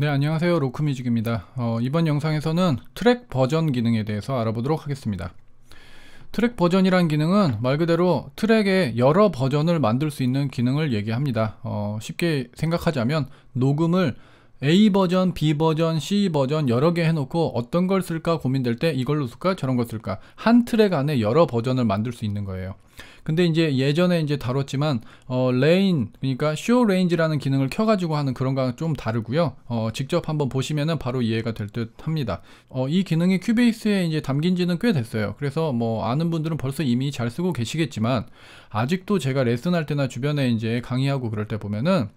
네, 안녕하세요. 로크뮤직입니다. 어, 이번 영상에서는 트랙 버전 기능에 대해서 알아보도록 하겠습니다. 트랙 버전이란 기능은 말 그대로 트랙의 여러 버전을 만들 수 있는 기능을 얘기합니다. 어, 쉽게 생각하자면 녹음을 A 버전, B 버전, C 버전 여러 개 해놓고 어떤 걸 쓸까 고민될 때 이걸로 쓸까 저런 걸 쓸까 한 트랙 안에 여러 버전을 만들 수 있는 거예요. 근데 이제 예전에 이제 다뤘지만 어, 레인 그러니까 쇼 레인지라는 기능을 켜가지고 하는 그런 거랑 좀 다르고요. 어, 직접 한번 보시면은 바로 이해가 될 듯합니다. 어, 이 기능이 큐베이스에 이제 담긴지는 꽤 됐어요. 그래서 뭐 아는 분들은 벌써 이미 잘 쓰고 계시겠지만 아직도 제가 레슨할 때나 주변에 이제 강의하고 그럴 때 보면은.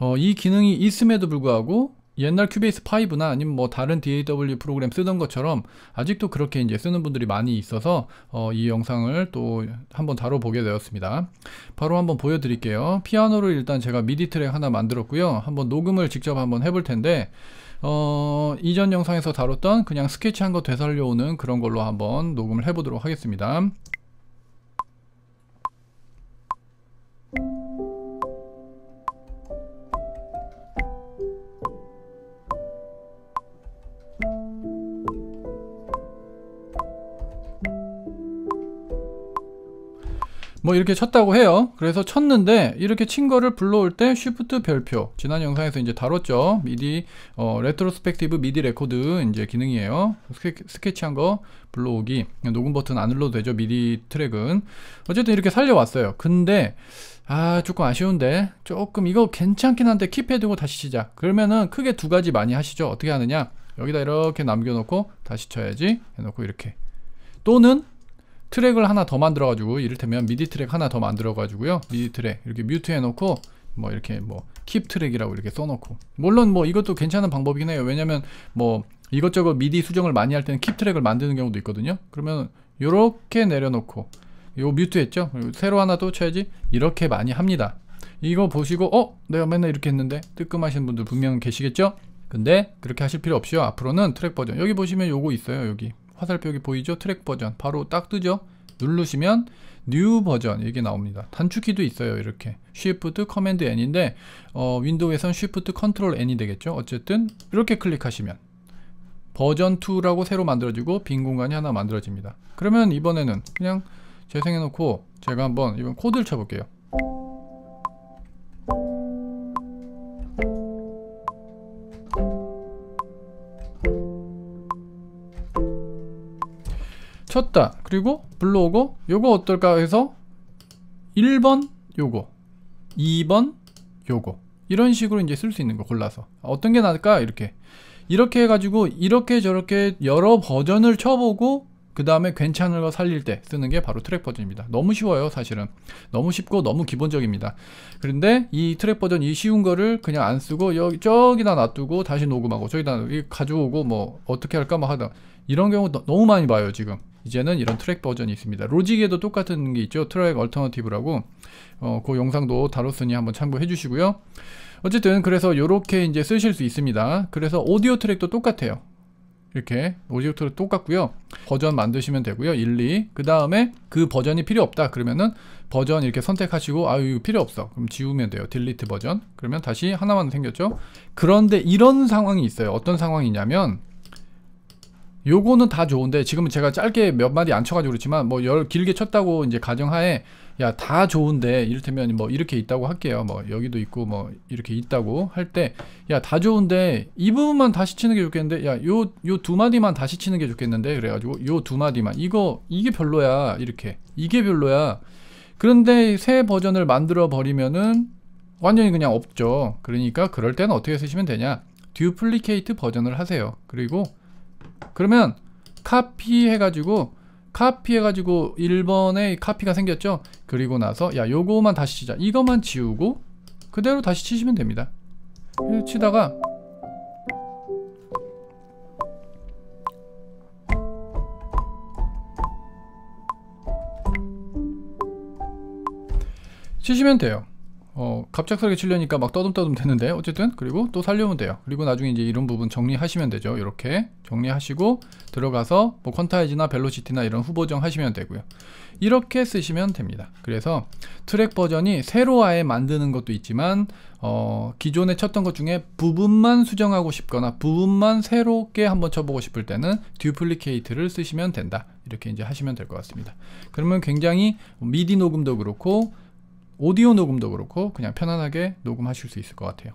어, 이 기능이 있음에도 불구하고 옛날 큐베이스 5나 아니면 뭐 다른 DAW 프로그램 쓰던 것처럼 아직도 그렇게 이제 쓰는 분들이 많이 있어서 어, 이 영상을 또 한번 다뤄보게 되었습니다. 바로 한번 보여드릴게요. 피아노를 일단 제가 미디 트랙 하나 만들었고요. 한번 녹음을 직접 한번 해볼 텐데 어, 이전 영상에서 다뤘던 그냥 스케치한 거 되살려오는 그런 걸로 한번 녹음을 해보도록 하겠습니다. 뭐 이렇게 쳤다고 해요. 그래서 쳤는데 이렇게 친 거를 불러올 때 쉬프트 별표 지난 영상에서 이제 다뤘죠. 미디 어, 레트로스펙티브 미디 레코드 이제 기능이에요. 스케치한 거 불러오기 녹음 버튼 안 눌러도 되죠. 미디 트랙은 어쨌든 이렇게 살려왔어요. 근데 아 조금 아쉬운데 조금 이거 괜찮긴 한데 킵해두고 다시 시작. 그러면은 크게 두 가지 많이 하시죠. 어떻게 하느냐 여기다 이렇게 남겨놓고 다시 쳐야지 해놓고 이렇게 또는 트랙을 하나 더 만들어 가지고 이를테면 미디 트랙 하나 더 만들어 가지고요 미디 트랙 이렇게 뮤트 해 놓고 뭐 이렇게 뭐 킵 트랙이라고 이렇게 써놓고 물론 뭐 이것도 괜찮은 방법이긴 해요 왜냐면 뭐 이것저것 미디 수정을 많이 할 때는 킵 트랙을 만드는 경우도 있거든요 그러면 이렇게 내려놓고 요 뮤트 했죠 새로 하나 또 쳐야지 이렇게 많이 합니다 이거 보시고 어? 내가 맨날 이렇게 했는데 뜨끔하신 분들 분명 계시겠죠? 근데 그렇게 하실 필요 없이요 앞으로는 트랙 버전 여기 보시면 요거 있어요 여기 화살표기 여 보이죠? 트랙 버전 바로 딱 뜨죠? 누르시면 뉴 버전 이게 나옵니다. 단축키도 있어요. 이렇게 Shift Command N인데 어, 윈도우에선 Shift c o n t r l N이 되겠죠. 어쨌든 이렇게 클릭하시면 버전 2라고 새로 만들어지고 빈 공간이 하나 만들어집니다. 그러면 이번에는 그냥 재생해놓고 제가 한번 이번 코드를 쳐볼게요. 쳤다 그리고 불러오고 요거 어떨까 해서 1번 요거 2번 요거 이런 식으로 이제 쓸 수 있는 거 골라서 아, 어떤 게 나을까 이렇게 이렇게 해가지고 이렇게 저렇게 여러 버전을 쳐보고 그 다음에 괜찮은 거 살릴 때 쓰는 게 바로 트랙 버전입니다 너무 쉬워요 사실은 너무 쉽고 너무 기본적입니다 그런데 이 트랙 버전 이 쉬운 거를 그냥 안 쓰고 여기 저기다 놔두고 다시 녹음하고 저기다 가져오고 뭐 어떻게 할까 뭐 하다 이런 경우 너무 많이 봐요 지금 이제는 이런 트랙 버전이 있습니다. 로직에도 똑같은 게 있죠. 트랙 얼터너티브라고. 어, 그 영상도 다뤘으니 한번 참고해 주시고요. 어쨌든 그래서 이렇게 이제 쓰실 수 있습니다. 그래서 오디오 트랙도 똑같아요. 이렇게 오디오 트랙 똑같고요. 버전 만드시면 되고요. 1, 2. 그 다음에 그 버전이 필요 없다. 그러면은 버전 이렇게 선택하시고 아유 필요 없어. 그럼 지우면 돼요. 딜리트 버전. 그러면 다시 하나만 생겼죠. 그런데 이런 상황이 있어요. 어떤 상황이냐면 요거는 다 좋은데 지금은 제가 짧게 몇 마디 안 쳐가지고 그렇지만 뭐 열 길게 쳤다고 이제 가정하에 야 다 좋은데 이를테면 뭐 이렇게 있다고 할게요 뭐 여기도 있고 뭐 이렇게 있다고 할 때 야 다 좋은데 이 부분만 다시 치는 게 좋겠는데 야 요 요 두 마디만 다시 치는 게 좋겠는데 그래가지고 요 두 마디만 이거 이게 별로야 이렇게 이게 별로야 그런데 새 버전을 만들어 버리면은 완전히 그냥 없죠 그러니까 그럴 때는 어떻게 쓰시면 되냐 듀플리케이트 버전을 하세요 그리고 그러면 카피 해가지고 카피 해가지고 1번에 카피가 생겼죠 그리고 나서 야 요거만 다시 치자 이것만 지우고 그대로 다시 치시면 됩니다 치다가 치시면 돼요 어, 갑작스럽게 치려니까 막 떠듬떠듬 되는데 어쨌든 그리고 또 살려면 돼요 그리고 나중에 이제 이런 부분 정리하시면 되죠 이렇게 정리하시고 들어가서 뭐 퀀타이즈나 벨로시티나 이런 후보정 하시면 되고요 이렇게 쓰시면 됩니다 그래서 트랙 버전이 새로 아예 만드는 것도 있지만 어, 기존에 쳤던 것 중에 부분만 수정하고 싶거나 부분만 새롭게 한번 쳐보고 싶을 때는 듀플리케이트를 쓰시면 된다 이렇게 이제 하시면 될 것 같습니다 그러면 굉장히 미디 녹음도 그렇고 오디오 녹음도 그렇고 그냥 편안하게 녹음하실 수 있을 것 같아요.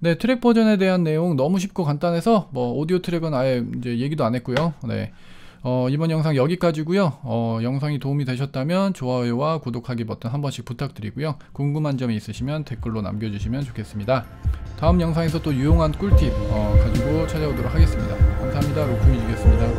네, 트랙 버전에 대한 내용 너무 쉽고 간단해서 뭐 오디오 트랙은 아예 이제 얘기도 안 했고요. 네. 어, 이번 영상 여기까지고요. 어, 영상이 도움이 되셨다면 좋아요와 구독하기 버튼 한 번씩 부탁드리고요. 궁금한 점이 있으시면 댓글로 남겨주시면 좋겠습니다. 다음 영상에서 또 유용한 꿀팁 어, 가지고 찾아오도록 하겠습니다. 감사합니다. 로쿠뮤직이었습니다.